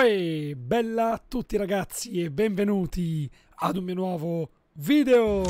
Uè, bella a tutti ragazzi e benvenuti ad un mio nuovo video!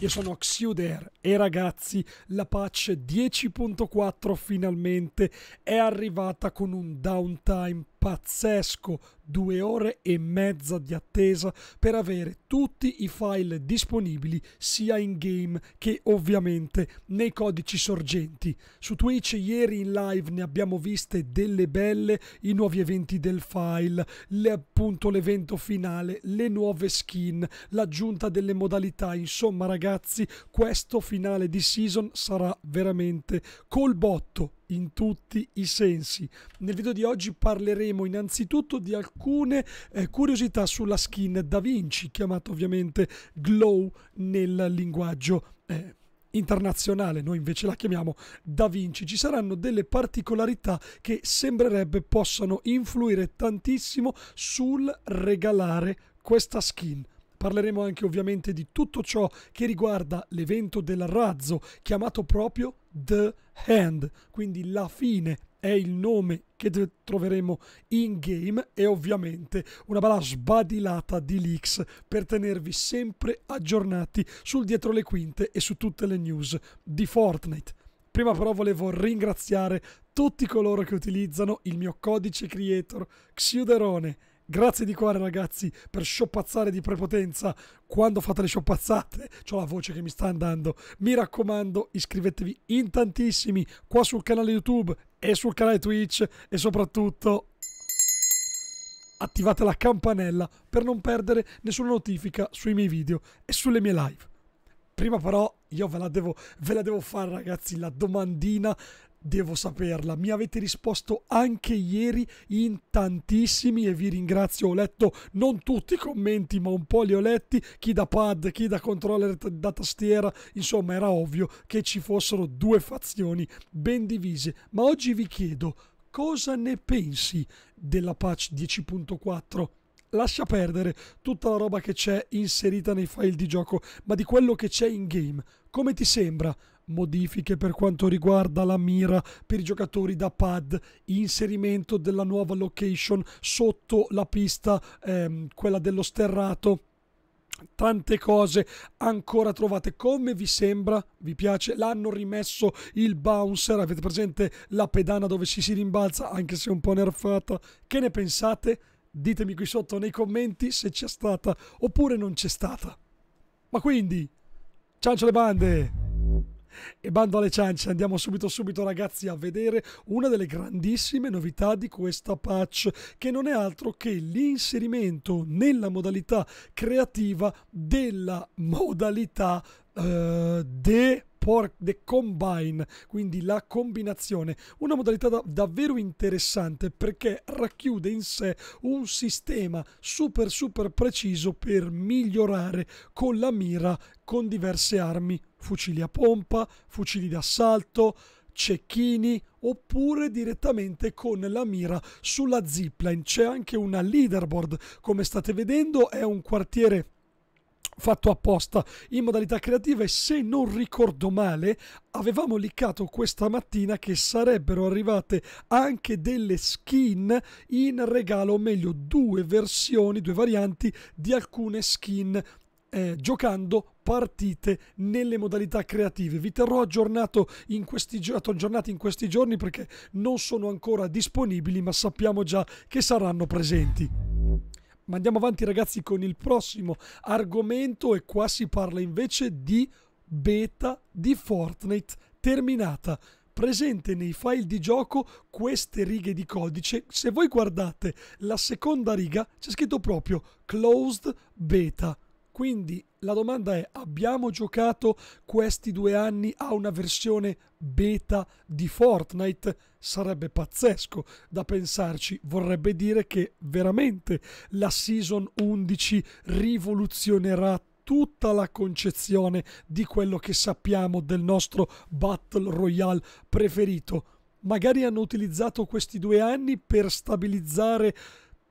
Io sono Xuder e ragazzi la patch 10.4 finalmente è arrivata con un downtime pazzesco, due ore e mezza di attesa per avere tutti i file disponibili sia in game che ovviamente nei codici sorgenti. Su Twitch ieri in live ne abbiamo viste delle belle, i nuovi eventi del file, le, appunto l'evento finale, le nuove skin, l'aggiunta delle modalità, insomma ragazzi questo finale di season sarà veramente col botto in tutti i sensi. Nel video di oggi parleremo innanzitutto di alcune eh, curiosità sulla skin Da Vinci, chiamata ovviamente Glow nel linguaggio eh, internazionale, noi invece la chiamiamo Da Vinci. Ci saranno delle particolarità che sembrerebbe possano influire tantissimo sul regalare questa skin Parleremo anche ovviamente di tutto ciò che riguarda l'evento del razzo chiamato proprio The Hand, quindi la fine è il nome che troveremo in game e ovviamente una bella sbadilata di leaks per tenervi sempre aggiornati sul dietro le quinte e su tutte le news di Fortnite. Prima però volevo ringraziare tutti coloro che utilizzano il mio codice creator Xiuderone Grazie di cuore ragazzi per sciopazzare di prepotenza quando fate le sciopazzate. Ho la voce che mi sta andando. Mi raccomando, iscrivetevi in tantissimi qua sul canale YouTube e sul canale Twitch e soprattutto attivate la campanella per non perdere nessuna notifica sui miei video e sulle mie live. Prima però io ve la devo, ve la devo fare ragazzi, la domandina Devo saperla, mi avete risposto anche ieri in tantissimi e vi ringrazio, ho letto non tutti i commenti ma un po' li ho letti, chi da pad, chi da controller da tastiera, insomma era ovvio che ci fossero due fazioni ben divise, ma oggi vi chiedo cosa ne pensi della patch 10.4? lascia perdere tutta la roba che c'è inserita nei file di gioco, ma di quello che c'è in game. Come ti sembra? modifiche per quanto riguarda la mira per i giocatori da pad, inserimento della nuova location sotto la pista, ehm, quella dello sterrato. Tante cose ancora trovate. Come vi sembra? Vi piace? L'hanno rimesso il bouncer. Avete presente la pedana dove ci si rimbalza, anche se un po' nerfata. Che ne pensate? Ditemi qui sotto nei commenti se c'è stata oppure non c'è stata. Ma quindi, ciancio le bande! E bando alle ciance, andiamo subito subito ragazzi a vedere una delle grandissime novità di questa patch, che non è altro che l'inserimento nella modalità creativa della modalità uh, de the Combine, quindi la combinazione, una modalità da davvero interessante perché racchiude in sé un sistema super super preciso per migliorare con la mira con diverse armi fucili a pompa, fucili d'assalto, cecchini oppure direttamente con la mira sulla zipline. C'è anche una leaderboard, come state vedendo, è un quartiere fatto apposta in modalità creativa e se non ricordo male avevamo liccato questa mattina che sarebbero arrivate anche delle skin in regalo o meglio due versioni, due varianti di alcune skin eh, giocando partite nelle modalità creative. Vi terrò aggiornato in questi, aggiornati in questi giorni perché non sono ancora disponibili, ma sappiamo già che saranno presenti. Ma andiamo avanti ragazzi con il prossimo argomento e qua si parla invece di beta di Fortnite terminata presente nei file di gioco queste righe di codice. Se voi guardate la seconda riga c'è scritto proprio closed beta. Quindi la domanda è, abbiamo giocato questi due anni a una versione beta di Fortnite? Sarebbe pazzesco da pensarci, vorrebbe dire che veramente la Season 11 rivoluzionerà tutta la concezione di quello che sappiamo del nostro Battle Royale preferito. Magari hanno utilizzato questi due anni per stabilizzare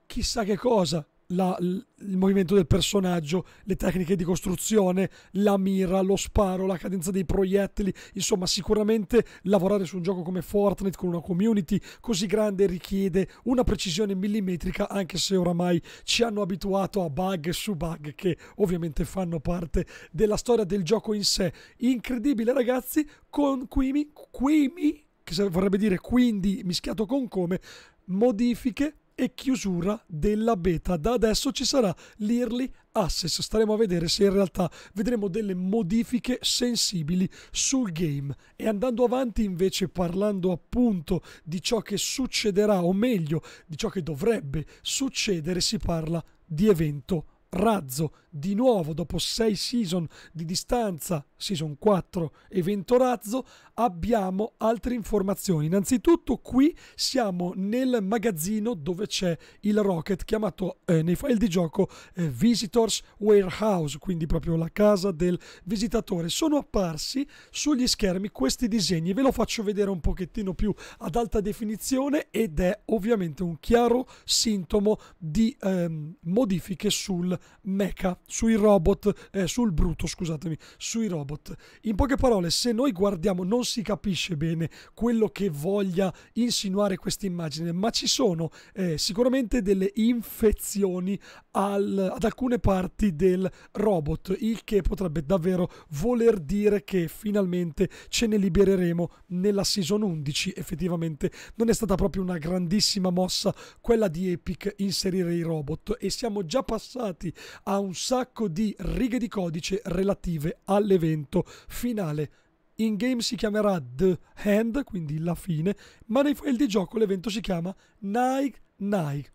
chissà che cosa, la, il movimento del personaggio, le tecniche di costruzione, la mira, lo sparo, la cadenza dei proiettili, insomma sicuramente lavorare su un gioco come Fortnite con una community così grande richiede una precisione millimetrica anche se oramai ci hanno abituato a bug su bug che ovviamente fanno parte della storia del gioco in sé. Incredibile ragazzi, con Quimi, Quimi che vorrebbe dire quindi mischiato con come, modifiche e chiusura della beta. Da adesso ci sarà l'early access. Staremo a vedere se in realtà vedremo delle modifiche sensibili sul game. E andando avanti invece parlando appunto di ciò che succederà o meglio di ciò che dovrebbe succedere si parla di evento razzo di nuovo dopo sei season di distanza, season 4 evento razzo, abbiamo altre informazioni. Innanzitutto qui siamo nel magazzino dove c'è il Rocket chiamato eh, nei file di gioco eh, Visitors Warehouse, quindi proprio la casa del visitatore. Sono apparsi sugli schermi questi disegni, ve lo faccio vedere un pochettino più ad alta definizione ed è ovviamente un chiaro sintomo di ehm, modifiche sul mecha, sui robot, eh, sul brutto, scusatemi, sui robot. In poche parole, se noi guardiamo non si capisce bene quello che voglia insinuare questa immagine, ma ci sono eh, sicuramente delle infezioni al, ad alcune parti del robot, il che potrebbe davvero voler dire che finalmente ce ne libereremo nella season 11. Effettivamente non è stata proprio una grandissima mossa quella di Epic inserire i robot e siamo già passati a un sacco di righe di codice relative all'evento finale. In game si chiamerà The Hand, quindi la fine, ma nei file di gioco l'evento si chiama Nike Nike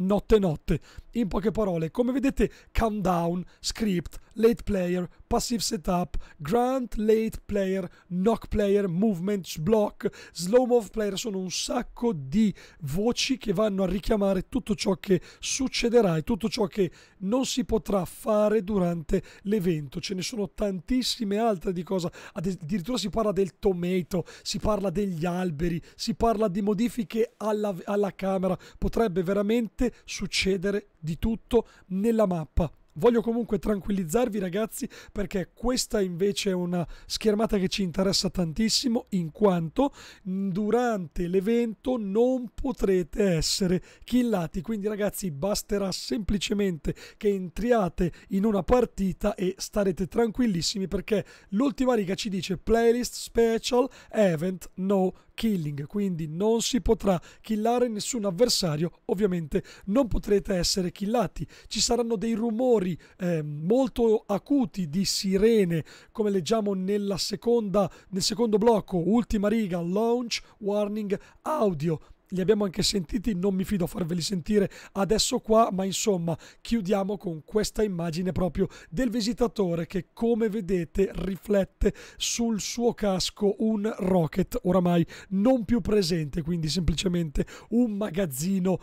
notte notte. In poche parole, come vedete, Countdown, Script, Late Player, passive setup, grunt, late player, knock player, movement block, slow move player, sono un sacco di voci che vanno a richiamare tutto ciò che succederà e tutto ciò che non si potrà fare durante l'evento. Ce ne sono tantissime altre di cose, addirittura si parla del tomato, si parla degli alberi, si parla di modifiche alla, alla camera, potrebbe veramente succedere di tutto nella mappa. Voglio comunque tranquillizzarvi ragazzi perché questa invece è una schermata che ci interessa tantissimo in quanto durante l'evento non potrete essere killati. Quindi ragazzi basterà semplicemente che entriate in una partita e starete tranquillissimi perché l'ultima riga ci dice playlist special event no killing, quindi non si potrà killare nessun avversario, ovviamente non potrete essere killati. Ci saranno dei rumori eh, molto acuti di sirene, come leggiamo nella seconda, nel secondo blocco, ultima riga, launch, warning, audio li abbiamo anche sentiti, non mi fido a farveli sentire adesso qua, ma insomma chiudiamo con questa immagine proprio del visitatore che come vedete riflette sul suo casco un rocket oramai non più presente, quindi semplicemente un magazzino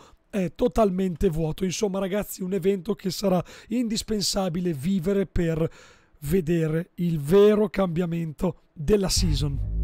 totalmente vuoto. Insomma ragazzi un evento che sarà indispensabile vivere per vedere il vero cambiamento della season.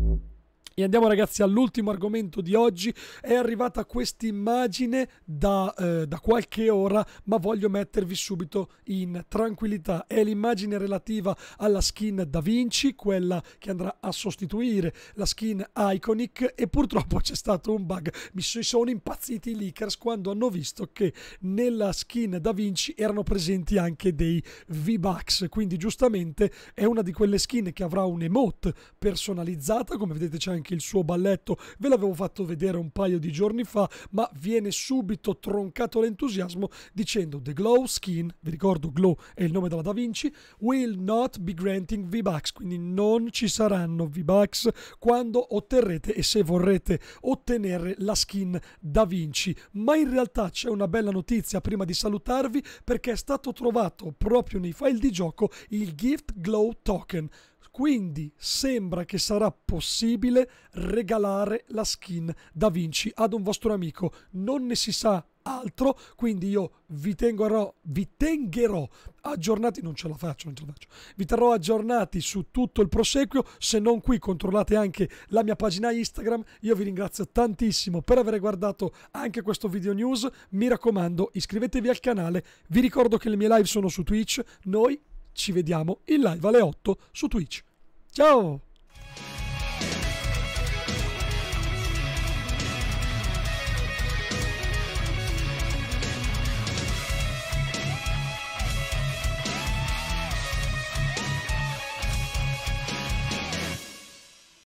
E andiamo ragazzi all'ultimo argomento di oggi, è arrivata questa immagine da, eh, da, qualche ora ma voglio mettervi subito in tranquillità, è l'immagine relativa alla skin Da Vinci, quella che andrà a sostituire la skin Iconic e purtroppo c'è stato un bug, mi sono impazziti i leakers quando hanno visto che nella skin Da Vinci erano presenti anche dei V-Bucks, quindi giustamente è una di quelle skin che avrà un emote personalizzata, come vedete c'è anche anche il suo balletto, ve l'avevo fatto vedere un paio di giorni fa, ma viene subito troncato l'entusiasmo dicendo The Glow Skin, vi ricordo Glow è il nome della Da Vinci, will not be granting V-Bucks, quindi non ci saranno V-Bucks quando otterrete e se vorrete ottenere la skin Da Vinci. Ma in realtà c'è una bella notizia prima di salutarvi perché è stato trovato proprio nei file di gioco il Gift Glow Token. Quindi sembra che sarà possibile regalare la skin da Vinci ad un vostro amico. Non ne si sa altro, quindi io vi tengerò, vi tengherò aggiornati, non ce la faccio, non ce la faccio, vi terrò aggiornati su tutto il proseguio, se non qui controllate anche la mia pagina Instagram, io vi ringrazio tantissimo per aver guardato anche questo video news, mi raccomando iscrivetevi al canale, vi ricordo che le mie live sono su Twitch, noi ci vediamo in live alle 8 su Twitch. Ciao!